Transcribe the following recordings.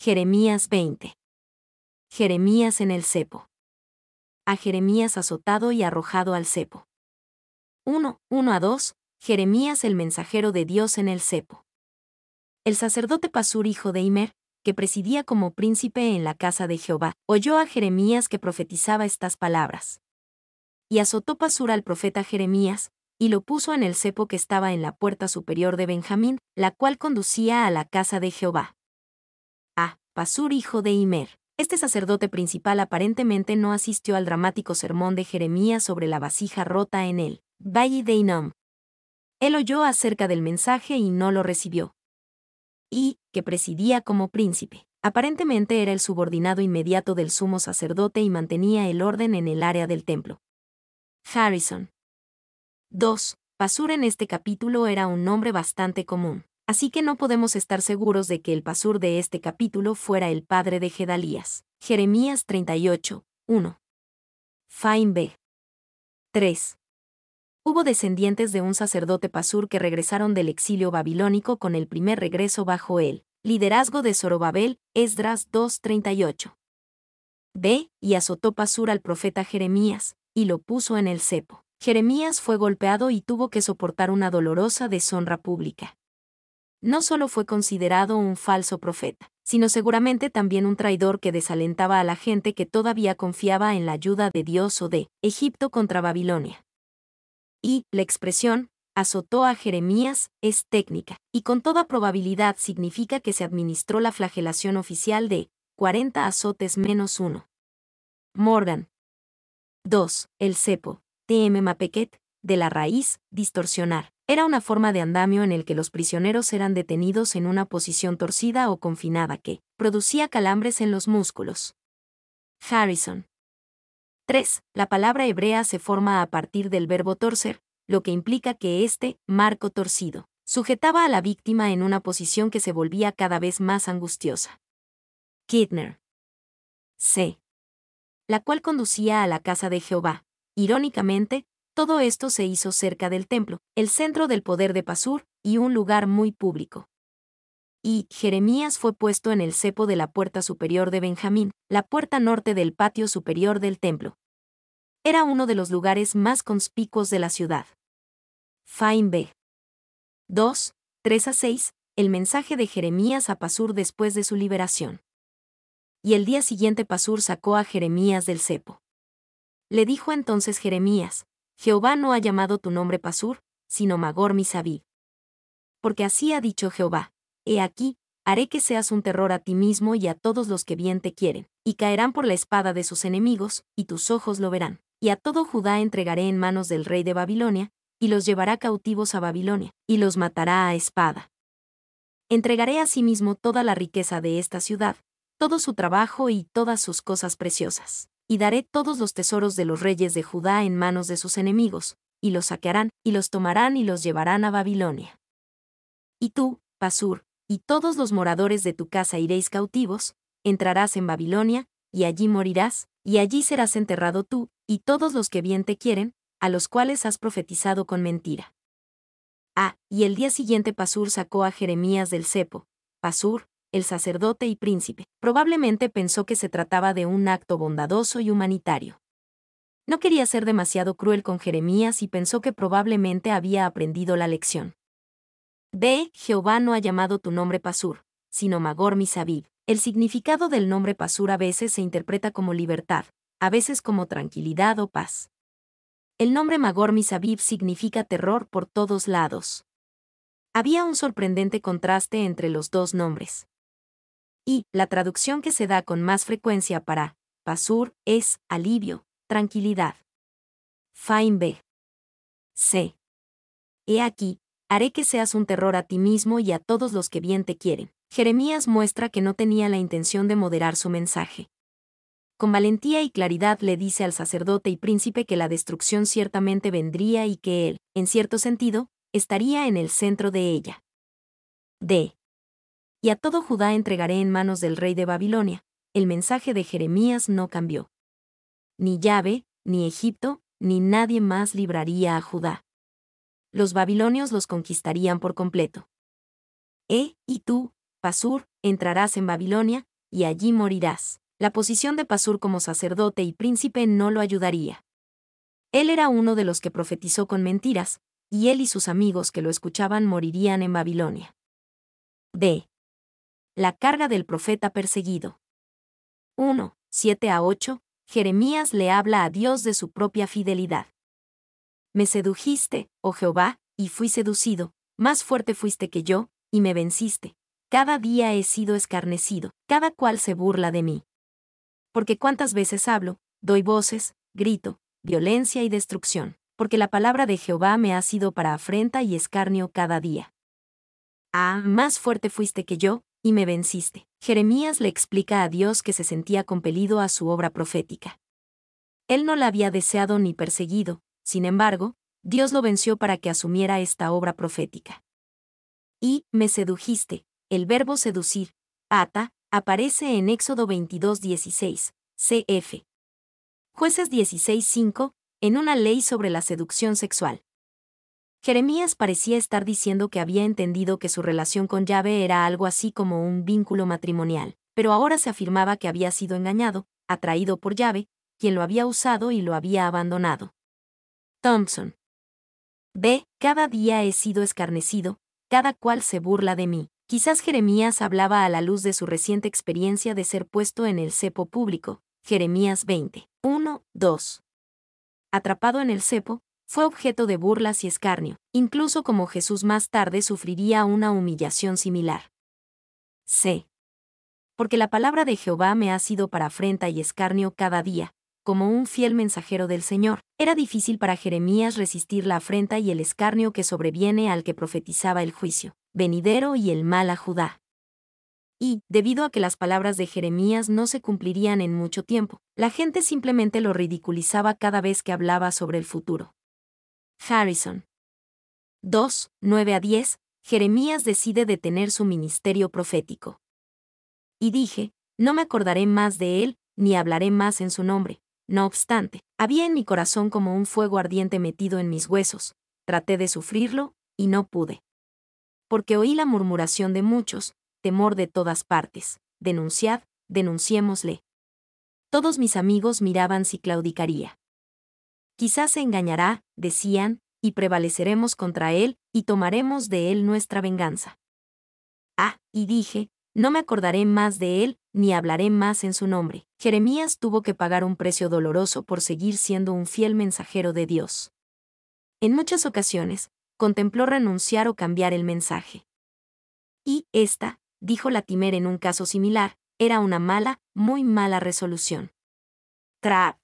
Jeremías 20. Jeremías en el cepo. A Jeremías azotado y arrojado al cepo. 1, 1 a 2, Jeremías el mensajero de Dios en el cepo. El sacerdote Pasur hijo de Imer, que presidía como príncipe en la casa de Jehová, oyó a Jeremías que profetizaba estas palabras. Y azotó Pasur al profeta Jeremías, y lo puso en el cepo que estaba en la puerta superior de Benjamín, la cual conducía a la casa de Jehová. Pasur hijo de Imer. Este sacerdote principal aparentemente no asistió al dramático sermón de Jeremías sobre la vasija rota en el Valle de Inam. Él oyó acerca del mensaje y no lo recibió. Y, que presidía como príncipe. Aparentemente era el subordinado inmediato del sumo sacerdote y mantenía el orden en el área del templo. Harrison. 2. Pasur en este capítulo era un nombre bastante común así que no podemos estar seguros de que el pasur de este capítulo fuera el padre de Gedalías. Jeremías 38, 1. 3. Hubo descendientes de un sacerdote pasur que regresaron del exilio babilónico con el primer regreso bajo él. liderazgo de Zorobabel, Esdras 2.38. B. Y azotó pasur al profeta Jeremías, y lo puso en el cepo. Jeremías fue golpeado y tuvo que soportar una dolorosa deshonra pública no solo fue considerado un falso profeta, sino seguramente también un traidor que desalentaba a la gente que todavía confiaba en la ayuda de Dios o de Egipto contra Babilonia. Y, la expresión, azotó a Jeremías, es técnica, y con toda probabilidad significa que se administró la flagelación oficial de 40 azotes menos 1. Morgan. 2. El cepo, T.M. Mapequet, de la raíz, distorsionar, era una forma de andamio en el que los prisioneros eran detenidos en una posición torcida o confinada que producía calambres en los músculos. Harrison. 3. La palabra hebrea se forma a partir del verbo torcer, lo que implica que este, marco torcido, sujetaba a la víctima en una posición que se volvía cada vez más angustiosa. Kidner. C. La cual conducía a la casa de Jehová. Irónicamente, todo esto se hizo cerca del templo, el centro del poder de Pasur, y un lugar muy público. Y Jeremías fue puesto en el cepo de la puerta superior de Benjamín, la puerta norte del patio superior del templo. Era uno de los lugares más conspicuos de la ciudad. Fain B. 2, 3 a 6, el mensaje de Jeremías a Pasur después de su liberación. Y el día siguiente Pasur sacó a Jeremías del cepo. Le dijo entonces Jeremías, Jehová no ha llamado tu nombre Pasur, sino Magor Misabib. Porque así ha dicho Jehová, he aquí, haré que seas un terror a ti mismo y a todos los que bien te quieren, y caerán por la espada de sus enemigos, y tus ojos lo verán. Y a todo Judá entregaré en manos del rey de Babilonia, y los llevará cautivos a Babilonia, y los matará a espada. Entregaré a sí mismo toda la riqueza de esta ciudad, todo su trabajo y todas sus cosas preciosas y daré todos los tesoros de los reyes de Judá en manos de sus enemigos, y los saquearán, y los tomarán y los llevarán a Babilonia. Y tú, Pasur, y todos los moradores de tu casa iréis cautivos, entrarás en Babilonia, y allí morirás, y allí serás enterrado tú, y todos los que bien te quieren, a los cuales has profetizado con mentira. Ah, y el día siguiente Pasur sacó a Jeremías del cepo. Pasur, el sacerdote y príncipe, probablemente pensó que se trataba de un acto bondadoso y humanitario. No quería ser demasiado cruel con Jeremías y pensó que probablemente había aprendido la lección. De Jehová no ha llamado tu nombre Pasur, sino Magor Misabib. El significado del nombre Pasur a veces se interpreta como libertad, a veces como tranquilidad o paz. El nombre Magor Misabib significa terror por todos lados. Había un sorprendente contraste entre los dos nombres y la traducción que se da con más frecuencia para pasur es alivio, tranquilidad. Feinbe. B. C. He aquí, haré que seas un terror a ti mismo y a todos los que bien te quieren. Jeremías muestra que no tenía la intención de moderar su mensaje. Con valentía y claridad le dice al sacerdote y príncipe que la destrucción ciertamente vendría y que él, en cierto sentido, estaría en el centro de ella. D y a todo Judá entregaré en manos del rey de Babilonia. El mensaje de Jeremías no cambió. Ni Llave, ni Egipto, ni nadie más libraría a Judá. Los babilonios los conquistarían por completo. E, y tú, Pasur, entrarás en Babilonia, y allí morirás. La posición de Pasur como sacerdote y príncipe no lo ayudaría. Él era uno de los que profetizó con mentiras, y él y sus amigos que lo escuchaban morirían en Babilonia. D. La carga del profeta perseguido. 1. 7 a 8. Jeremías le habla a Dios de su propia fidelidad. Me sedujiste, oh Jehová, y fui seducido, más fuerte fuiste que yo, y me venciste. Cada día he sido escarnecido, cada cual se burla de mí. Porque cuántas veces hablo, doy voces, grito, violencia y destrucción, porque la palabra de Jehová me ha sido para afrenta y escarnio cada día. Ah, más fuerte fuiste que yo, y me venciste. Jeremías le explica a Dios que se sentía compelido a su obra profética. Él no la había deseado ni perseguido, sin embargo, Dios lo venció para que asumiera esta obra profética. Y, me sedujiste, el verbo seducir, ata, aparece en Éxodo 22.16, cf. Jueces 16.5, en una ley sobre la seducción sexual. Jeremías parecía estar diciendo que había entendido que su relación con Llave era algo así como un vínculo matrimonial, pero ahora se afirmaba que había sido engañado, atraído por Llave, quien lo había usado y lo había abandonado. Thompson. B. Cada día he sido escarnecido, cada cual se burla de mí. Quizás Jeremías hablaba a la luz de su reciente experiencia de ser puesto en el cepo público. Jeremías 20. 1, 2. Atrapado en el cepo, fue objeto de burlas y escarnio, incluso como Jesús más tarde sufriría una humillación similar. C. Porque la palabra de Jehová me ha sido para afrenta y escarnio cada día, como un fiel mensajero del Señor. Era difícil para Jeremías resistir la afrenta y el escarnio que sobreviene al que profetizaba el juicio, venidero y el mal a Judá. Y, debido a que las palabras de Jeremías no se cumplirían en mucho tiempo, la gente simplemente lo ridiculizaba cada vez que hablaba sobre el futuro. Harrison. 2, 9 a 10, Jeremías decide detener su ministerio profético. Y dije, no me acordaré más de él, ni hablaré más en su nombre. No obstante, había en mi corazón como un fuego ardiente metido en mis huesos, traté de sufrirlo, y no pude. Porque oí la murmuración de muchos, temor de todas partes, denunciad, denunciémosle. Todos mis amigos miraban si claudicaría. Quizás se engañará, decían, y prevaleceremos contra él, y tomaremos de él nuestra venganza. Ah, y dije, no me acordaré más de él, ni hablaré más en su nombre. Jeremías tuvo que pagar un precio doloroso por seguir siendo un fiel mensajero de Dios. En muchas ocasiones, contempló renunciar o cambiar el mensaje. Y, esta, dijo Latimer en un caso similar, era una mala, muy mala resolución. Trap.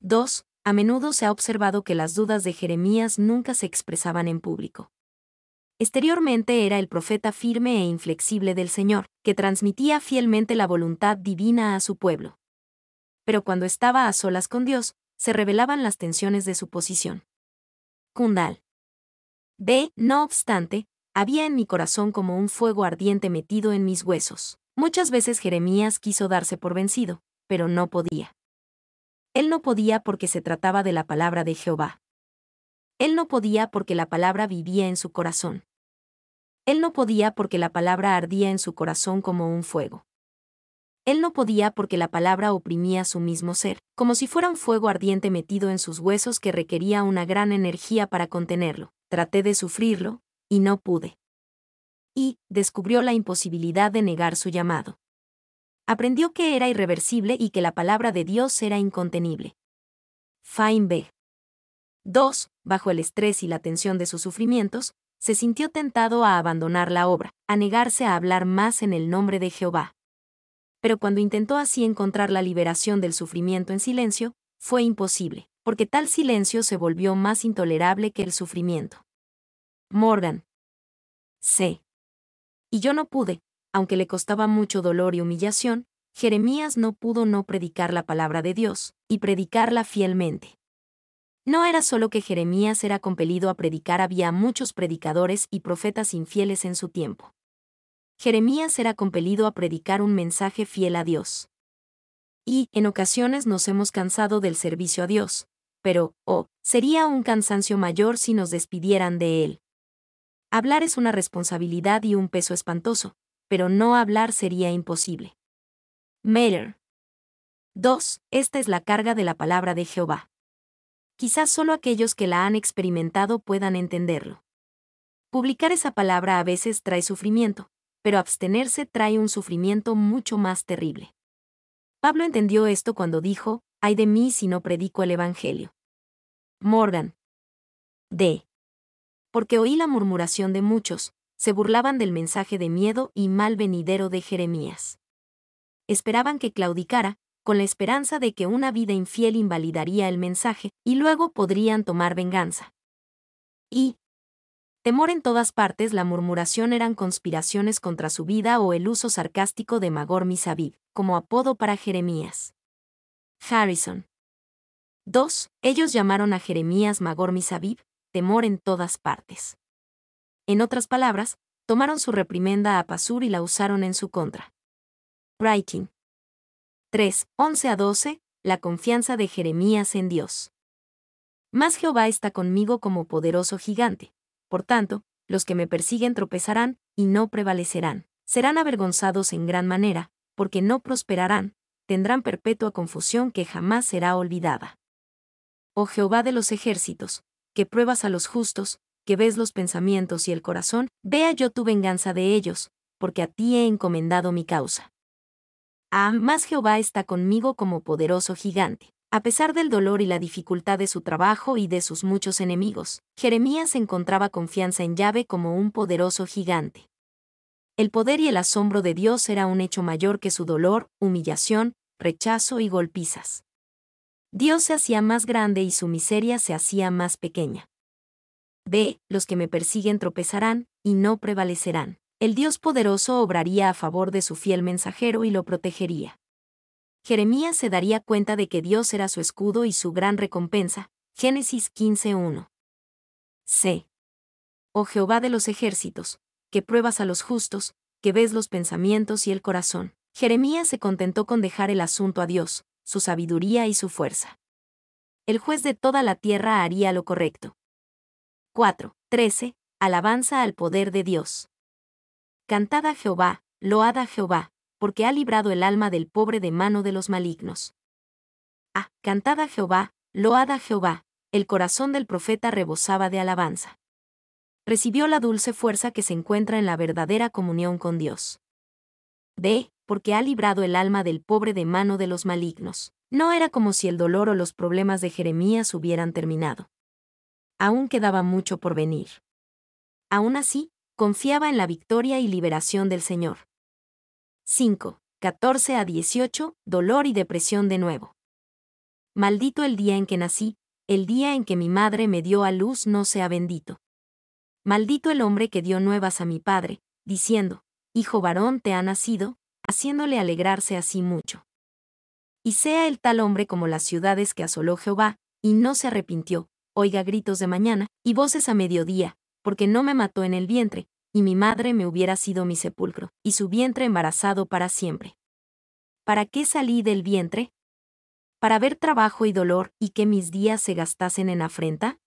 2 a menudo se ha observado que las dudas de Jeremías nunca se expresaban en público. Exteriormente era el profeta firme e inflexible del Señor, que transmitía fielmente la voluntad divina a su pueblo. Pero cuando estaba a solas con Dios, se revelaban las tensiones de su posición. Kundal. B. No obstante, había en mi corazón como un fuego ardiente metido en mis huesos. Muchas veces Jeremías quiso darse por vencido, pero no podía. Él no podía porque se trataba de la palabra de Jehová. Él no podía porque la palabra vivía en su corazón. Él no podía porque la palabra ardía en su corazón como un fuego. Él no podía porque la palabra oprimía su mismo ser, como si fuera un fuego ardiente metido en sus huesos que requería una gran energía para contenerlo. Traté de sufrirlo, y no pude. Y, descubrió la imposibilidad de negar su llamado aprendió que era irreversible y que la palabra de Dios era incontenible. Feinberg. 2. Bajo el estrés y la tensión de sus sufrimientos, se sintió tentado a abandonar la obra, a negarse a hablar más en el nombre de Jehová. Pero cuando intentó así encontrar la liberación del sufrimiento en silencio, fue imposible, porque tal silencio se volvió más intolerable que el sufrimiento. Morgan. C. Y yo no pude, aunque le costaba mucho dolor y humillación, Jeremías no pudo no predicar la palabra de Dios, y predicarla fielmente. No era solo que Jeremías era compelido a predicar, había muchos predicadores y profetas infieles en su tiempo. Jeremías era compelido a predicar un mensaje fiel a Dios. Y, en ocasiones nos hemos cansado del servicio a Dios, pero, oh, sería un cansancio mayor si nos despidieran de él. Hablar es una responsabilidad y un peso espantoso, pero no hablar sería imposible. Matter. 2. Esta es la carga de la palabra de Jehová. Quizás solo aquellos que la han experimentado puedan entenderlo. Publicar esa palabra a veces trae sufrimiento, pero abstenerse trae un sufrimiento mucho más terrible. Pablo entendió esto cuando dijo, ay de mí si no predico el Evangelio. Morgan. D. Porque oí la murmuración de muchos, se burlaban del mensaje de miedo y mal venidero de Jeremías. Esperaban que claudicara, con la esperanza de que una vida infiel invalidaría el mensaje, y luego podrían tomar venganza. Y, temor en todas partes, la murmuración eran conspiraciones contra su vida o el uso sarcástico de Magor Misabib, como apodo para Jeremías. Harrison. 2. Ellos llamaron a Jeremías Magor Misabib, temor en todas partes. En otras palabras, tomaron su reprimenda a Pasur y la usaron en su contra. Writing 3, 11 a 12, la confianza de Jeremías en Dios. Mas Jehová está conmigo como poderoso gigante. Por tanto, los que me persiguen tropezarán y no prevalecerán. Serán avergonzados en gran manera, porque no prosperarán, tendrán perpetua confusión que jamás será olvidada. Oh Jehová de los ejércitos, que pruebas a los justos, que ves los pensamientos y el corazón, vea yo tu venganza de ellos, porque a ti he encomendado mi causa. Ah, más Jehová está conmigo como poderoso gigante. A pesar del dolor y la dificultad de su trabajo y de sus muchos enemigos, Jeremías encontraba confianza en llave como un poderoso gigante. El poder y el asombro de Dios era un hecho mayor que su dolor, humillación, rechazo y golpizas. Dios se hacía más grande y su miseria se hacía más pequeña. B. Los que me persiguen tropezarán, y no prevalecerán. El Dios poderoso obraría a favor de su fiel mensajero y lo protegería. Jeremías se daría cuenta de que Dios era su escudo y su gran recompensa. Génesis 15.1. C. Oh Jehová de los ejércitos, que pruebas a los justos, que ves los pensamientos y el corazón. Jeremías se contentó con dejar el asunto a Dios, su sabiduría y su fuerza. El juez de toda la tierra haría lo correcto. 4, 13, alabanza al poder de Dios. Cantada a Jehová, load a Jehová, porque ha librado el alma del pobre de mano de los malignos. Ah, Cantada a Jehová, load a Jehová, el corazón del profeta rebosaba de alabanza. Recibió la dulce fuerza que se encuentra en la verdadera comunión con Dios. D. Porque ha librado el alma del pobre de mano de los malignos. No era como si el dolor o los problemas de Jeremías hubieran terminado aún quedaba mucho por venir. Aún así, confiaba en la victoria y liberación del Señor. 5. 14 a 18, dolor y depresión de nuevo. Maldito el día en que nací, el día en que mi madre me dio a luz no sea bendito. Maldito el hombre que dio nuevas a mi padre, diciendo, Hijo varón te ha nacido, haciéndole alegrarse así mucho. Y sea el tal hombre como las ciudades que asoló Jehová, y no se arrepintió, oiga gritos de mañana y voces a mediodía, porque no me mató en el vientre, y mi madre me hubiera sido mi sepulcro, y su vientre embarazado para siempre. ¿Para qué salí del vientre? ¿Para ver trabajo y dolor y que mis días se gastasen en afrenta?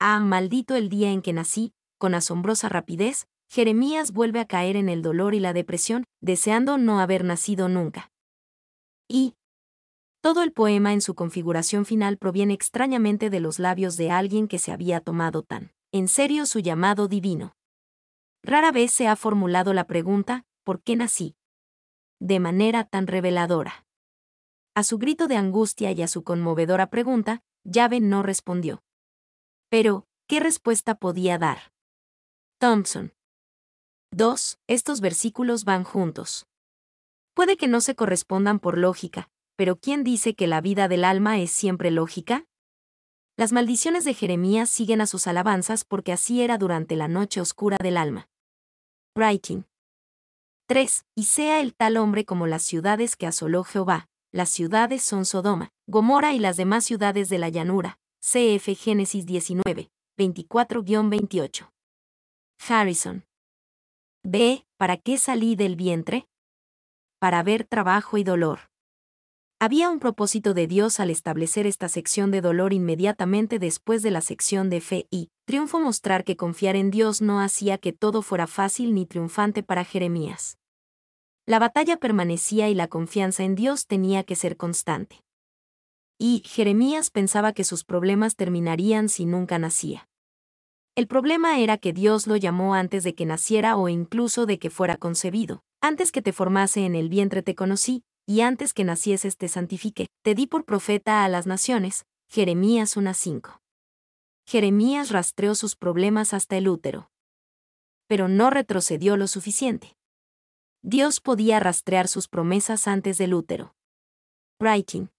Ah, maldito el día en que nací, con asombrosa rapidez, Jeremías vuelve a caer en el dolor y la depresión, deseando no haber nacido nunca. Y, todo el poema en su configuración final proviene extrañamente de los labios de alguien que se había tomado tan en serio su llamado divino. Rara vez se ha formulado la pregunta, ¿por qué nací? De manera tan reveladora. A su grito de angustia y a su conmovedora pregunta, Llave no respondió. Pero, ¿qué respuesta podía dar? Thompson. 2. Estos versículos van juntos. Puede que no se correspondan por lógica, pero ¿quién dice que la vida del alma es siempre lógica? Las maldiciones de Jeremías siguen a sus alabanzas porque así era durante la noche oscura del alma. Writing. 3. Y sea el tal hombre como las ciudades que asoló Jehová. Las ciudades son Sodoma, Gomorra y las demás ciudades de la llanura. CF Génesis 19, 24-28. Harrison. B. ¿Para qué salí del vientre? Para ver trabajo y dolor. Había un propósito de Dios al establecer esta sección de dolor inmediatamente después de la sección de fe y triunfo mostrar que confiar en Dios no hacía que todo fuera fácil ni triunfante para Jeremías. La batalla permanecía y la confianza en Dios tenía que ser constante. Y Jeremías pensaba que sus problemas terminarían si nunca nacía. El problema era que Dios lo llamó antes de que naciera o incluso de que fuera concebido. Antes que te formase en el vientre te conocí, y antes que nacieses te santifiqué, te di por profeta a las naciones, Jeremías 1.5. Jeremías rastreó sus problemas hasta el útero. Pero no retrocedió lo suficiente. Dios podía rastrear sus promesas antes del útero. Writing.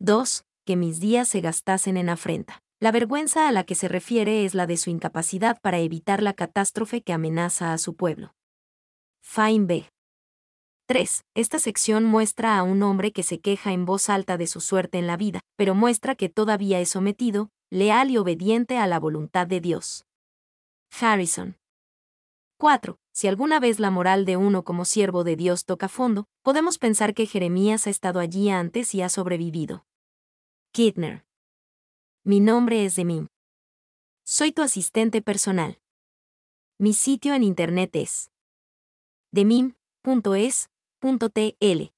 2. Que mis días se gastasen en afrenta. La vergüenza a la que se refiere es la de su incapacidad para evitar la catástrofe que amenaza a su pueblo. Fine B. 3. Esta sección muestra a un hombre que se queja en voz alta de su suerte en la vida, pero muestra que todavía es sometido, leal y obediente a la voluntad de Dios. Harrison. 4. Si alguna vez la moral de uno como siervo de Dios toca fondo, podemos pensar que Jeremías ha estado allí antes y ha sobrevivido. Kidner. Mi nombre es Demim. Soy tu asistente personal. Mi sitio en internet es demim.es T.L.